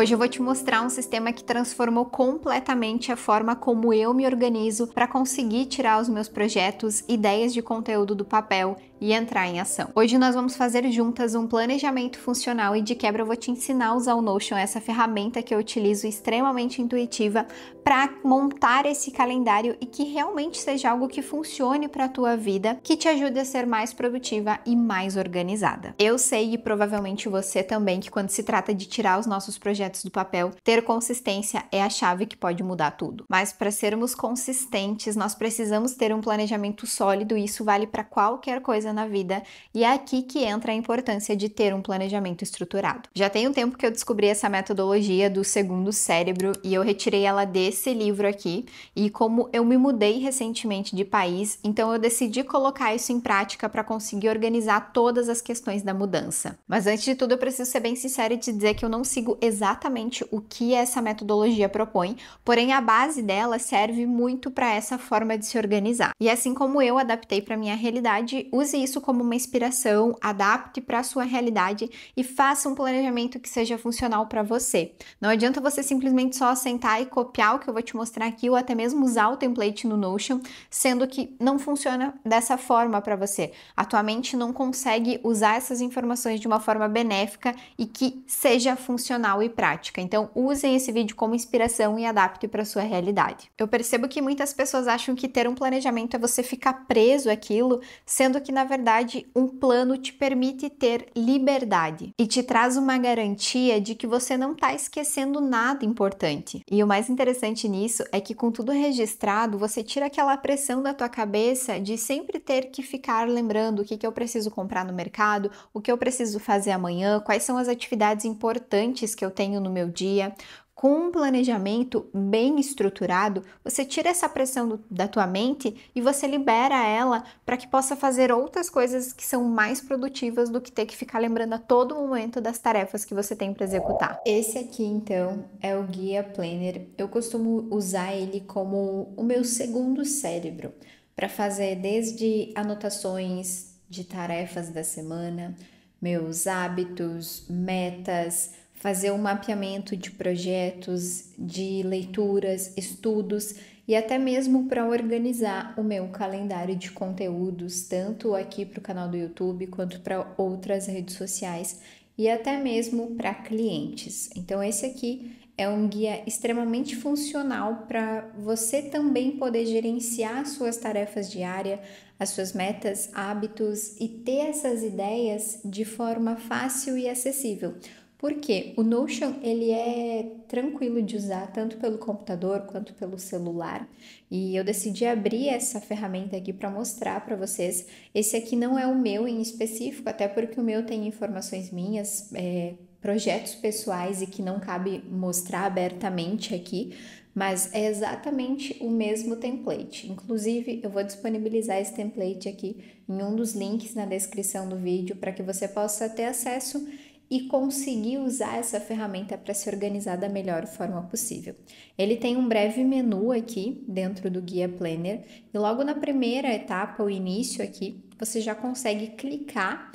Hoje eu vou te mostrar um sistema que transformou completamente a forma como eu me organizo para conseguir tirar os meus projetos, ideias de conteúdo do papel e entrar em ação. Hoje nós vamos fazer juntas um planejamento funcional e de quebra eu vou te ensinar a usar o Notion, essa ferramenta que eu utilizo extremamente intuitiva para montar esse calendário e que realmente seja algo que funcione para a tua vida, que te ajude a ser mais produtiva e mais organizada. Eu sei e provavelmente você também que quando se trata de tirar os nossos projetos objetos do papel, ter consistência é a chave que pode mudar tudo. Mas para sermos consistentes, nós precisamos ter um planejamento sólido e isso vale para qualquer coisa na vida, e é aqui que entra a importância de ter um planejamento estruturado. Já tem um tempo que eu descobri essa metodologia do segundo cérebro e eu retirei ela desse livro aqui, e como eu me mudei recentemente de país, então eu decidi colocar isso em prática para conseguir organizar todas as questões da mudança. Mas antes de tudo, eu preciso ser bem sincera e te dizer que eu não sigo exatamente exatamente o que essa metodologia propõe, porém a base dela serve muito para essa forma de se organizar. E assim como eu adaptei para minha realidade, use isso como uma inspiração, adapte para a sua realidade e faça um planejamento que seja funcional para você. Não adianta você simplesmente só sentar e copiar o que eu vou te mostrar aqui ou até mesmo usar o template no Notion, sendo que não funciona dessa forma para você. A tua mente não consegue usar essas informações de uma forma benéfica e que seja funcional e prática prática. Então, usem esse vídeo como inspiração e adapte para sua realidade. Eu percebo que muitas pessoas acham que ter um planejamento é você ficar preso àquilo, sendo que na verdade um plano te permite ter liberdade e te traz uma garantia de que você não está esquecendo nada importante. E o mais interessante nisso é que com tudo registrado, você tira aquela pressão da tua cabeça de sempre ter que ficar lembrando o que, que eu preciso comprar no mercado, o que eu preciso fazer amanhã, quais são as atividades importantes que eu tenho no meu dia, com um planejamento bem estruturado, você tira essa pressão do, da tua mente e você libera ela para que possa fazer outras coisas que são mais produtivas do que ter que ficar lembrando a todo momento das tarefas que você tem para executar. Esse aqui então é o guia planner. Eu costumo usar ele como o meu segundo cérebro para fazer desde anotações de tarefas da semana, meus hábitos, metas, fazer um mapeamento de projetos, de leituras, estudos e até mesmo para organizar o meu calendário de conteúdos, tanto aqui para o canal do YouTube quanto para outras redes sociais e até mesmo para clientes. Então, esse aqui é um guia extremamente funcional para você também poder gerenciar suas tarefas diárias, as suas metas, hábitos e ter essas ideias de forma fácil e acessível. Porque o Notion ele é tranquilo de usar tanto pelo computador quanto pelo celular. E eu decidi abrir essa ferramenta aqui para mostrar para vocês. Esse aqui não é o meu em específico, até porque o meu tem informações minhas, é, projetos pessoais e que não cabe mostrar abertamente aqui, mas é exatamente o mesmo template. Inclusive, eu vou disponibilizar esse template aqui em um dos links na descrição do vídeo para que você possa ter acesso e conseguir usar essa ferramenta para se organizar da melhor forma possível. Ele tem um breve menu aqui dentro do guia planner e logo na primeira etapa, o início aqui, você já consegue clicar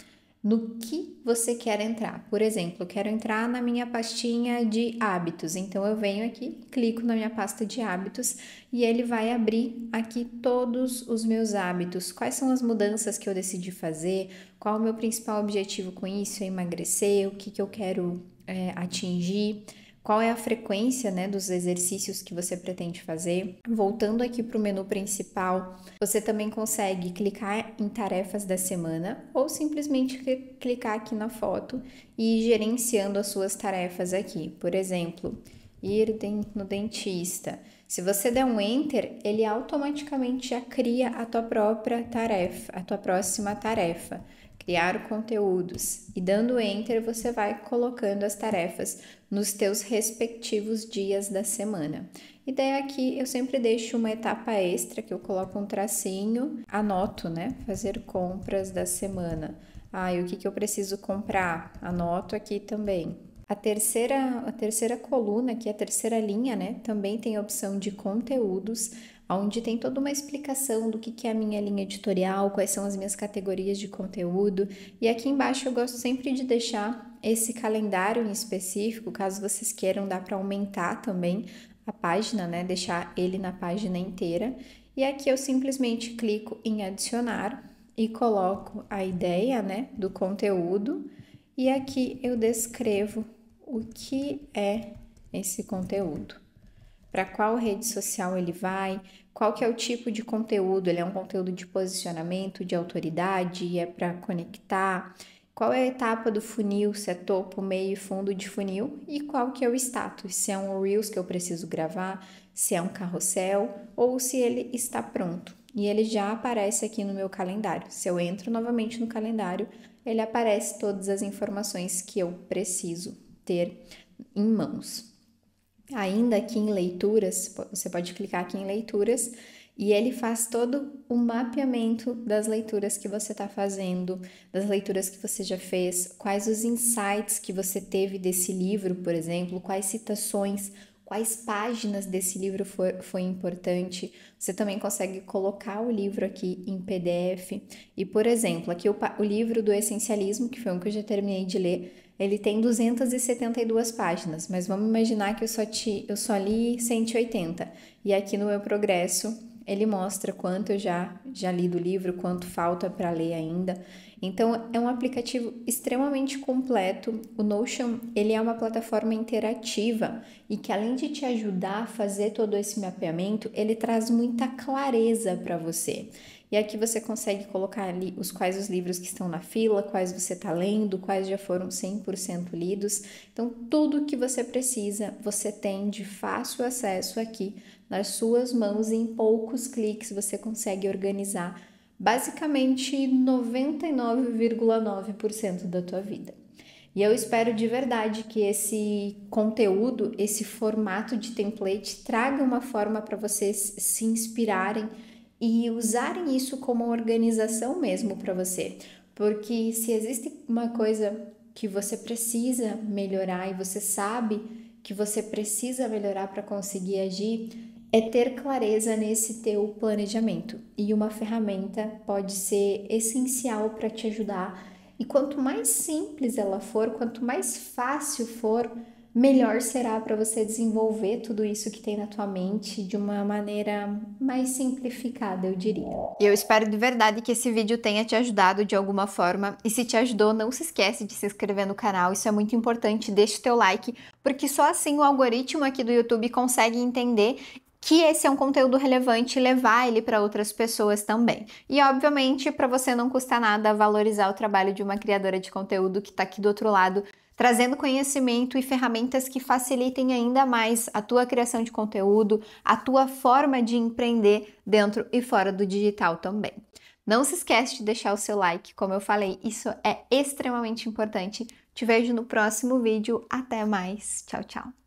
no que você quer entrar. Por exemplo, eu quero entrar na minha pastinha de hábitos, então eu venho aqui, clico na minha pasta de hábitos e ele vai abrir aqui todos os meus hábitos. Quais são as mudanças que eu decidi fazer? Qual o meu principal objetivo com isso? É emagrecer? O que, que eu quero é, atingir? qual é a frequência né, dos exercícios que você pretende fazer. Voltando aqui para o menu principal, você também consegue clicar em tarefas da semana ou simplesmente clicar aqui na foto e ir gerenciando as suas tarefas aqui. Por exemplo, ir no dentista. Se você der um enter, ele automaticamente já cria a tua própria tarefa, a tua próxima tarefa criar conteúdos e dando enter você vai colocando as tarefas nos teus respectivos dias da semana. Ideia aqui eu sempre deixo uma etapa extra que eu coloco um tracinho, anoto, né? Fazer compras da semana. Ah, e o que, que eu preciso comprar? Anoto aqui também. A terceira, a terceira coluna, que é a terceira linha, né? Também tem a opção de conteúdos onde tem toda uma explicação do que, que é a minha linha editorial, quais são as minhas categorias de conteúdo. E aqui embaixo eu gosto sempre de deixar esse calendário em específico, caso vocês queiram, dá para aumentar também a página, né? Deixar ele na página inteira. E aqui eu simplesmente clico em adicionar e coloco a ideia, né, do conteúdo. E aqui eu descrevo o que é esse conteúdo para qual rede social ele vai, qual que é o tipo de conteúdo, ele é um conteúdo de posicionamento, de autoridade, é para conectar, qual é a etapa do funil, se é topo, meio e fundo de funil e qual que é o status, se é um Reels que eu preciso gravar, se é um carrossel ou se ele está pronto. E ele já aparece aqui no meu calendário. Se eu entro novamente no calendário, ele aparece todas as informações que eu preciso ter em mãos ainda aqui em leituras, você pode clicar aqui em leituras e ele faz todo o mapeamento das leituras que você está fazendo, das leituras que você já fez, quais os insights que você teve desse livro, por exemplo, quais citações, quais páginas desse livro foi importante. Você também consegue colocar o livro aqui em PDF. E, por exemplo, aqui o, o livro do Essencialismo, que foi um que eu já terminei de ler, ele tem 272 páginas, mas vamos imaginar que eu só, te, eu só li 180. E aqui no meu progresso ele mostra quanto eu já, já li do livro, quanto falta para ler ainda. Então, é um aplicativo extremamente completo. O Notion, ele é uma plataforma interativa e que além de te ajudar a fazer todo esse mapeamento, ele traz muita clareza para você. E aqui você consegue colocar ali os quais os livros que estão na fila, quais você está lendo, quais já foram 100% lidos. Então, tudo que você precisa, você tem de fácil acesso aqui nas suas mãos e em poucos cliques você consegue organizar basicamente 99,9% da tua vida. E eu espero de verdade que esse conteúdo, esse formato de template traga uma forma para vocês se inspirarem e usarem isso como organização mesmo para você. Porque se existe uma coisa que você precisa melhorar e você sabe que você precisa melhorar para conseguir agir, é ter clareza nesse teu planejamento. E uma ferramenta pode ser essencial para te ajudar. E quanto mais simples ela for, quanto mais fácil for, melhor será para você desenvolver tudo isso que tem na tua mente de uma maneira mais simplificada, eu diria. Eu espero de verdade que esse vídeo tenha te ajudado de alguma forma e se te ajudou, não se esquece de se inscrever no canal, isso é muito importante, deixa o teu like, porque só assim o algoritmo aqui do YouTube consegue entender que esse é um conteúdo relevante e levar ele para outras pessoas também. E obviamente, para você não custa nada valorizar o trabalho de uma criadora de conteúdo que está aqui do outro lado trazendo conhecimento e ferramentas que facilitem ainda mais a tua criação de conteúdo, a tua forma de empreender dentro e fora do digital também. Não se esquece de deixar o seu like, como eu falei, isso é extremamente importante. Te vejo no próximo vídeo, até mais. Tchau, tchau.